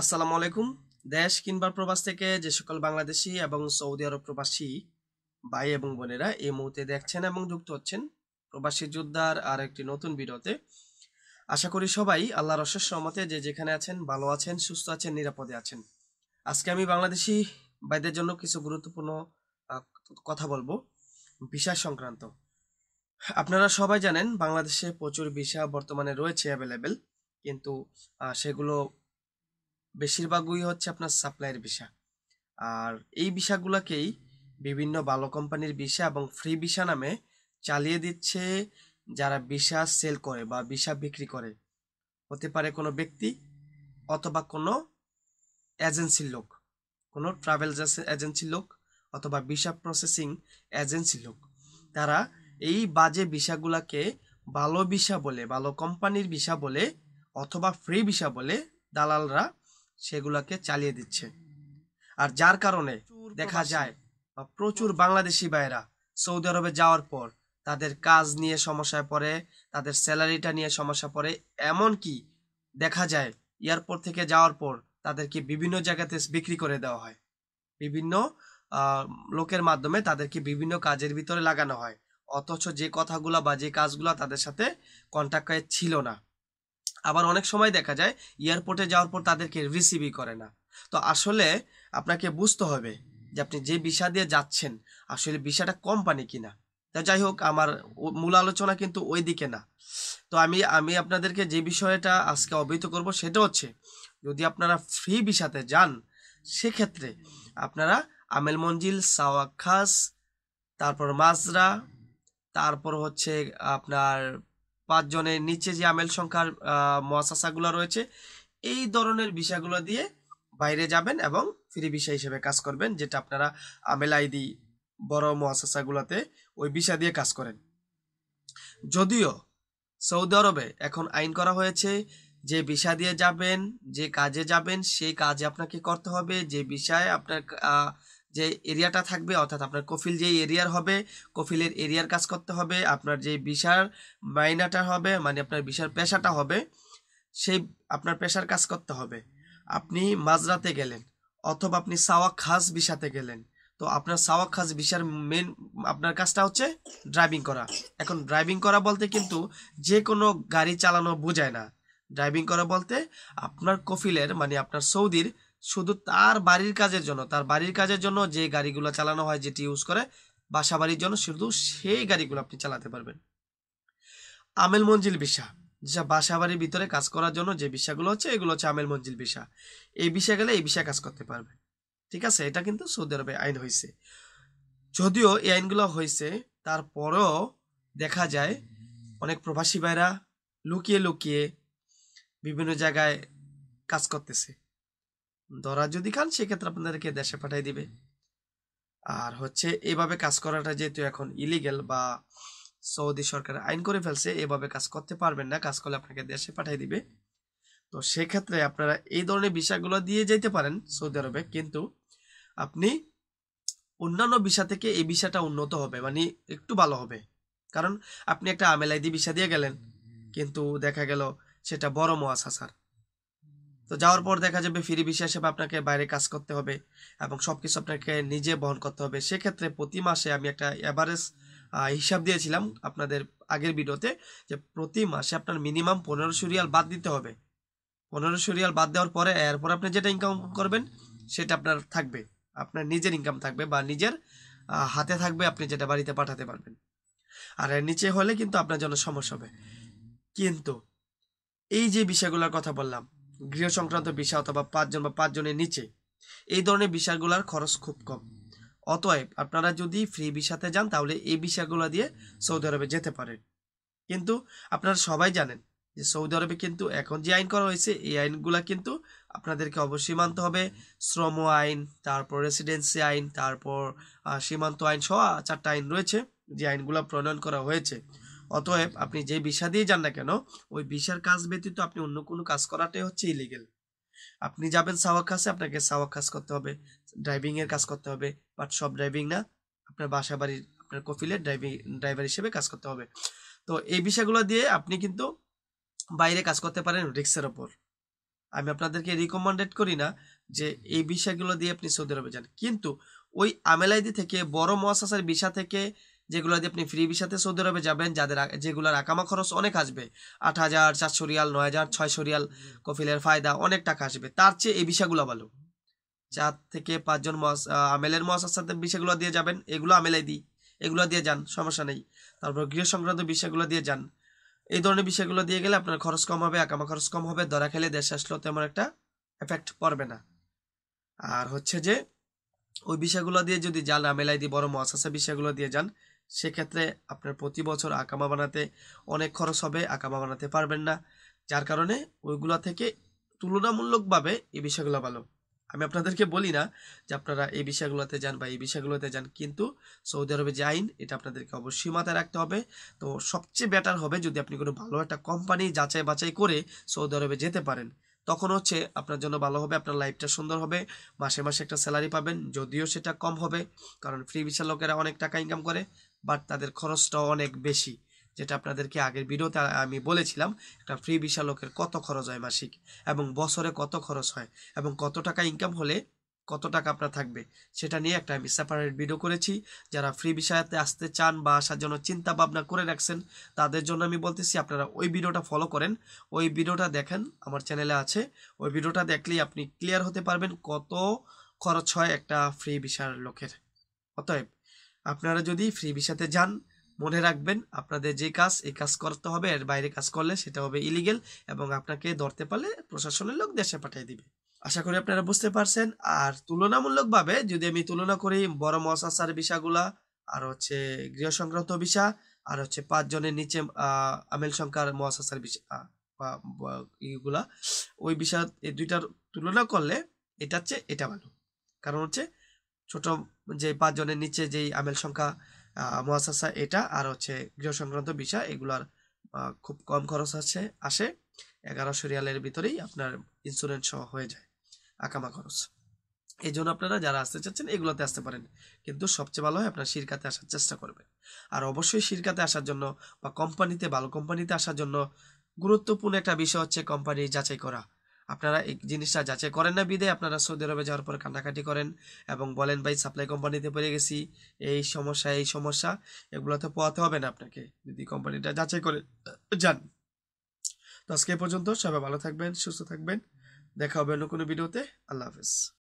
আসসালামু আলাইকুম দেশ কিংবা প্রবাস থেকে যে সকল বাংলাদেশি এবং সৌদি আরব প্রবাসী ভাই এবং বোনেরা এই মুহূর্তে দেখছেন এবং যুক্ত হচ্ছেন প্রবাসী যোদ্ধার আর একটি নতুন বিরতে আশা করি সবাই আল্লাহর রসের সমতে যে যেখানে আছেন ভালো আছেন সুস্থ আছেন নিরাপদে আছেন আজকে আমি বাংলাদেশি ভাইদের জন্য কিছু গুরুত্বপূর্ণ কথা বলবো ভিসা সংক্রান্ত আপনারা সবাই জানেন বাংলাদেশে প্রচুর ভিসা বর্তমানে রয়েছে অ্যাভেলেবেল কিন্তু সেগুলো বেশিরভাগই হচ্ছে আপনার সাপ্লাইয়ের ভিসা আর এই ভিসাগুলোকেই বিভিন্ন ভালো কোম্পানির ভিসা এবং ফ্রি ভিসা নামে চালিয়ে দিচ্ছে যারা ভিসা সেল করে বা ভিসা বিক্রি করে হতে পারে কোনো ব্যক্তি অথবা কোনো এজেন্সির লোক কোনো ট্রাভেল এজেন্সির লোক অথবা ভিসা প্রসেসিং এজেন্সির লোক তারা এই বাজে ভিসাগুলোকে ভালো ভিসা বলে ভালো কোম্পানির ভিসা বলে অথবা ফ্রি ভিসা বলে দালালরা সেগুলোকে চালিয়ে দিচ্ছে আর যার কারণে দেখা যায় প্রচুর বাংলাদেশি বাইরা সৌদি আরবে যাওয়ার পর তাদের কাজ নিয়ে সমস্যায় পড়ে তাদের স্যালারিটা নিয়ে সমস্যা পড়ে এমন কি দেখা যায় এয়ারপোর্ট থেকে যাওয়ার পর তাদেরকে বিভিন্ন জায়গাতে বিক্রি করে দেওয়া হয় বিভিন্ন লোকের মাধ্যমে তাদেরকে বিভিন্ন কাজের ভিতরে লাগানো হয় অথচ যে কথাগুলো বা যে কাজগুলো তাদের সাথে কন্ট্যাক্ট ছিল না আবার অনেক সময় দেখা যায় এয়ারপোর্টে যাওয়ার পর তাদেরকে রিসিভই করে না তো আসলে আপনাকে বুঝতে হবে যে আপনি যে বিষা দিয়ে যাচ্ছেন আসলে বিষাটা কোম্পানি কিনা তা যাই হোক আমার মূল আলোচনা কিন্তু ওই দিকে না তো আমি আমি আপনাদেরকে যে বিষয়টা আজকে অবহিত করব সেটা হচ্ছে যদি আপনারা ফ্রি বিষাতে যান সেক্ষেত্রে আপনারা আমেল মঞ্জিল সাওয়াক খাস তারপর মাজরা তারপর হচ্ছে আপনার পাঁচজনের নিচে যে আমেল সংখ্যার মহাসাসাগুলো রয়েছে এই ধরনের বিষয়গুলো দিয়ে বাইরে যাবেন এবং ফ্রি বিষয় হিসেবে কাজ করবেন যেটা আপনারা আমেল আইডি বড় মহাসাসাগুলোতে ওই বিষয় দিয়ে কাজ করেন যদিও সৌদি আরবে এখন আইন করা হয়েছে যে ভিসা দিয়ে যাবেন যে কাজে যাবেন সেই কাজে আপনাকে করতে হবে যে বিষয়ে আপনার যে এরিয়াটা থাকবে অর্থাৎ আপনার কফিল যে এরিয়ার হবে কফিলের এরিয়ার কাজ করতে হবে আপনার যে বিশার মাইনাটা হবে মানে আপনার বিশার পেশাটা হবে সেই আপনার পেশার কাজ করতে হবে আপনি মাঝরাতে গেলেন অথবা আপনি সাওয়া খাস বিশাতে গেলেন তো আপনার সাওয়া খাস বিশার মেন আপনার কাজটা হচ্ছে ড্রাইভিং করা এখন ড্রাইভিং করা বলতে কিন্তু যে কোনো গাড়ি চালানো বোঝায় না ড্রাইভিং করা বলতে আপনার কফিলের মানে আপনার সৌদির শুধু তার বাড়ির কাজের জন্য তার বাড়ির কাজের জন্য যে গাড়িগুলো চালানো হয় যেটি ইউজ করে বাসা বাড়ির জন্য শুধু সেই গাড়িগুলো আপনি চালাতে পারবেন আমেল মঞ্জিল বিষা যা বাসা বাড়ির ভিতরে কাজ করার জন্য যে বিষাগুলো হচ্ছে এগুলো হচ্ছে আমেল মঞ্জিল বিষা এই বিষয় গেলে এই ভিসা কাজ করতে পারবে ঠিক আছে এটা কিন্তু সৌদি আরবে আইন হয়েছে যদিও এই আইনগুলো হয়েছে তারপরেও দেখা যায় অনেক প্রবাসী ভাইরা লুকিয়ে লুকিয়ে বিভিন্ন জায়গায় কাজ করতেছে ধরা যদি খান সেক্ষেত্রে আপনাদেরকে দেশে পাঠিয়ে দিবে আর হচ্ছে এভাবে কাজ করাটা যেহেতু এখন ইলিগেল বা সৌদি সরকার আইন করে ফেলছে এভাবে কাজ করতে পারবেন না কাজ করলে আপনাকে দেশে পাঠিয়ে দিবে তো সেক্ষেত্রে আপনারা এই ধরনের বিষয়গুলো দিয়ে যেতে পারেন সৌদি আরবে কিন্তু আপনি অন্যান্য বিষা থেকে এই বিষাটা উন্নত হবে মানে একটু ভালো হবে কারণ আপনি একটা আমেলাইদি বিষা দিয়ে গেলেন কিন্তু দেখা গেল সেটা বড় মহাসাসার তো যাওয়ার পর দেখা যাবে ফ্রি বিশ্বাস হিসেবে আপনাকে বাইরে কাজ করতে হবে এবং সব কিছু আপনাকে নিজে বহন করতে হবে সেক্ষেত্রে প্রতি মাসে আমি একটা অ্যাভারেজ হিসাব দিয়েছিলাম আপনাদের আগের ভিডিওতে যে প্রতি মাসে আপনার মিনিমাম পনেরোশো রিয়াল বাদ দিতে হবে পনেরোশো রিয়াল বাদ দেওয়ার পরে এরপর আপনি যেটা ইনকাম করবেন সেটা আপনার থাকবে আপনার নিজের ইনকাম থাকবে বা নিজের হাতে থাকবে আপনি যেটা বাড়িতে পাঠাতে পারবেন আর এর নিচে হলে কিন্তু আপনার জন্য সমস্যা হবে কিন্তু এই যে বিষয়গুলোর কথা বললাম গৃহ সংক্রান্ত বিষয় অথবা পাঁচজন বা পাঁচজনের নিচে এই ধরনের বিষয়গুলোর খরচ খুব কম অতএব আপনারা যদি ফ্রি বিষাতে যান তাহলে এই বিষয়গুলো দিয়ে সৌদি আরবে যেতে পারেন কিন্তু আপনারা সবাই জানেন যে সৌদি আরবে কিন্তু এখন যে আইন করা হয়েছে এই আইনগুলো কিন্তু আপনাদেরকে অবশ্যই মানতে হবে শ্রম আইন তারপর রেসিডেন্সি আইন তারপর সীমান্ত আইন সহ চারটা আইন রয়েছে যে আইনগুলো প্রণয়ন করা হয়েছে অতএব আপনি যে ভিসা দিয়ে যান না কেন ওই ভিসার কাজ ব্যতীত আপনি অন্য কোনো কাজ করাটাই হচ্ছে ইলিগেল আপনি যাবেন সাওয়াক কাছে আপনাকে সাওয়াক কাজ করতে হবে ড্রাইভিংয়ের কাজ করতে হবে বাট সব ড্রাইভিং না আপনার বাসা বাড়ির আপনার কফিলে ড্রাইভিং ড্রাইভার হিসেবে কাজ করতে হবে তো এই বিষয়গুলো দিয়ে আপনি কিন্তু বাইরে কাজ করতে পারেন রিক্সের ওপর আমি আপনাদেরকে রিকমেন্ডেড করি না যে এই বিষয়গুলো দিয়ে আপনি সৌদি আরবে যান কিন্তু ওই আমেলাইদি থেকে বড় মহাসাসার বিষা থেকে যেগুলো যদি আপনি ফ্রি ভিসাতে সৌদি আরবে যাবেন যাদের যেগুলোর আকামা খরচ অনেক আসবে আট হাজার চারশো রিয়াল নয় হাজার ছয়শো রিয়াল কফিলের ফায়দা অনেক টাকা আসবে তার চেয়ে এই ভিসাগুলো ভালো চার থেকে পাঁচজন মহাস আমেলের মহাসাতে বিষয়গুলো দিয়ে যাবেন এগুলো আমেলাই দিই এগুলো দিয়ে যান সমস্যা নেই তারপর গৃহ সংক্রান্ত বিষয়গুলো দিয়ে যান এই ধরনের বিষয়গুলো দিয়ে গেলে আপনার খরচ কম হবে আকামা খরচ কম হবে ধরা খেলে দেশে আসলেও তেমন একটা এফেক্ট পড়বে না আর হচ্ছে যে ওই বিষয়গুলো দিয়ে যদি যান আমেলাই দিই বড় মহাসাসা বিষয়গুলো দিয়ে যান সেক্ষেত্রে আপনার প্রতি বছর আকামা বানাতে অনেক খরচ হবে আকামা বানাতে পারবেন না যার কারণে ওইগুলো থেকে তুলনামূলকভাবে এই বিষয়গুলো ভালো আমি আপনাদেরকে বলি না যে আপনারা এই বিষয়গুলোতে যান বা এই বিষয়গুলোতে যান কিন্তু সৌদি আরবে যে আইন এটা আপনাদেরকে অবশ্যই মাথায় রাখতে হবে তো সবচেয়ে বেটার হবে যদি আপনি কোনো ভালো একটা কোম্পানি যাচাই বাছাই করে সৌদি আরবে যেতে পারেন তখন হচ্ছে আপনার জন্য ভালো হবে আপনার লাইফটা সুন্দর হবে মাসে মাসে একটা স্যালারি পাবেন যদিও সেটা কম হবে কারণ ফ্রি ভিসা লোকেরা অনেক টাকা ইনকাম করে বাট তাদের খরচটাও অনেক বেশি যেটা আপনাদেরকে আগের ভিডিওতে আমি বলেছিলাম একটা ফ্রি ভিসা লোকের কত খরচ হয় মাসিক এবং বছরে কত খরচ হয় এবং কত টাকা ইনকাম হলে কত টাকা আপনার থাকবে সেটা নিয়ে একটা আমি সেপারেট ভিডিও করেছি যারা ফ্রি বিষয়তে আসতে চান বা আসার জন্য চিন্তা ভাবনা করে রাখছেন তাদের জন্য আমি বলতেছি আপনারা ওই ভিডিওটা ফলো করেন ওই ভিডিওটা দেখেন আমার চ্যানেলে আছে ওই ভিডিওটা দেখলেই আপনি ক্লিয়ার হতে পারবেন কত খরচ হয় একটা ফ্রি বিষয়ের লোকের অতএব আপনারা যদি ফ্রি ভিসাতে যান মনে রাখবেন আপনাদের যে কাজ এই কাজ করতে হবে এর বাইরে কাজ করলে সেটা হবে ইলিগেল এবং আপনাকে ধরতে পারলে প্রশাসনের লোক দেশে পাঠিয়ে দিবে আশা করি আপনারা বুঝতে পারছেন আর তুলনামূলকভাবে যদি আমি তুলনা করি বড় মহাসার ভিসাগুলা আর হচ্ছে গৃহ সংক্রান্ত ভিসা আর হচ্ছে পাঁচজনের নিচে আমেল সংখ্যার মহাসার ভিসা ইগুলা ওই বিষয় এই দুইটার তুলনা করলে এটা হচ্ছে এটা ভালো কারণ হচ্ছে ছোট যে পাঁচজনের নিচে যেই আমেল সংখ্যা মহাসাসা এটা আর হচ্ছে গৃহ সংক্রান্ত বিষয় এগুলার খুব কম খরচ আছে আসে এগারোশো রিয়ালের ভিতরেই আপনার ইন্স্যুরেন্স সহ হয়ে যায় আকামা খরচ এই জন্য আপনারা যারা আসতে চাচ্ছেন এগুলোতে আসতে পারেন কিন্তু সবচেয়ে ভালো হয় আপনার শিরকাতে আসার চেষ্টা করবেন আর অবশ্যই শিরকাতে আসার জন্য বা কোম্পানিতে ভালো কোম্পানিতে আসার জন্য গুরুত্বপূর্ণ একটা বিষয় হচ্ছে কোম্পানি যাচাই করা আপনারা এই জিনিসটা যাচাই করেন না বিদে আপনারা সৌদি আরবে যাওয়ার পর কান্নাকাটি করেন এবং বলেন ভাই সাপ্লাই কোম্পানিতে পড়ে গেছি এই সমস্যা এই সমস্যা এগুলো তো পোয়াতে হবে না আপনাকে যদি কোম্পানিটা যাচাই করে যান তো আজকে পর্যন্ত সবাই ভালো থাকবেন সুস্থ থাকবেন দেখা হবে অন্য কোনো ভিডিওতে আল্লাহ হাফেজ